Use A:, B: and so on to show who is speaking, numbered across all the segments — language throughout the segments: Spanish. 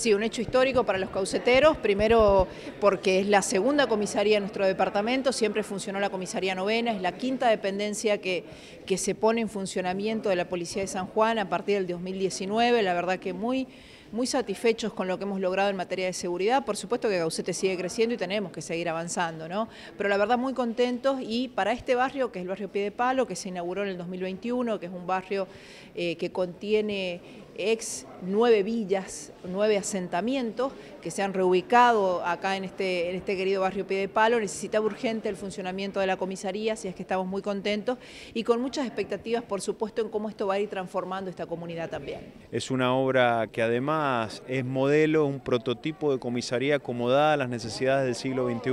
A: Sí, un hecho histórico para los cauceteros, primero porque es la segunda comisaría de nuestro departamento, siempre funcionó la comisaría novena, es la quinta dependencia que, que se pone en funcionamiento de la Policía de San Juan a partir del 2019, la verdad que muy muy satisfechos con lo que hemos logrado en materia de seguridad. Por supuesto que Gaucete sigue creciendo y tenemos que seguir avanzando, ¿no? Pero la verdad muy contentos y para este barrio, que es el barrio Piedepalo, Palo, que se inauguró en el 2021, que es un barrio eh, que contiene ex nueve villas, nueve asentamientos, que se han reubicado acá en este, en este querido barrio Pie de Palo. Necesitaba urgente el funcionamiento de la comisaría, así es que estamos muy contentos y con muchas expectativas, por supuesto, en cómo esto va a ir transformando esta comunidad también.
B: Es una obra que además es modelo, un prototipo de comisaría acomodada a las necesidades del siglo XXI,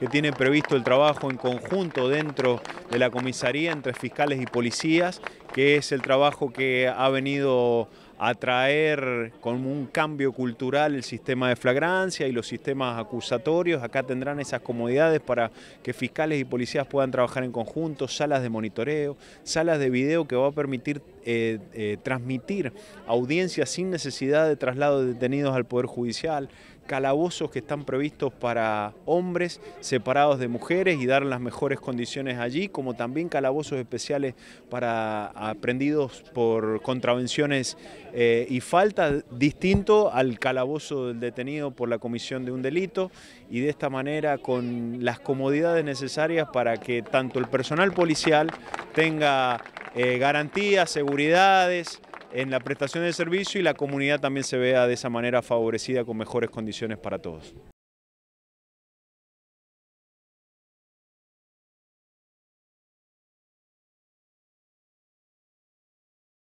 B: que tiene previsto el trabajo en conjunto dentro de la comisaría entre fiscales y policías, que es el trabajo que ha venido atraer con un cambio cultural el sistema de flagrancia y los sistemas acusatorios. Acá tendrán esas comodidades para que fiscales y policías puedan trabajar en conjunto, salas de monitoreo, salas de video que va a permitir eh, eh, transmitir audiencias sin necesidad de traslado de detenidos al Poder Judicial, calabozos que están previstos para hombres separados de mujeres y dar las mejores condiciones allí, como también calabozos especiales para aprendidos por contravenciones eh, y falta, distinto al calabozo del detenido por la comisión de un delito y de esta manera con las comodidades necesarias para que tanto el personal policial tenga eh, garantías, seguridades, en la prestación del servicio y la comunidad también se vea de esa manera favorecida con mejores condiciones para todos.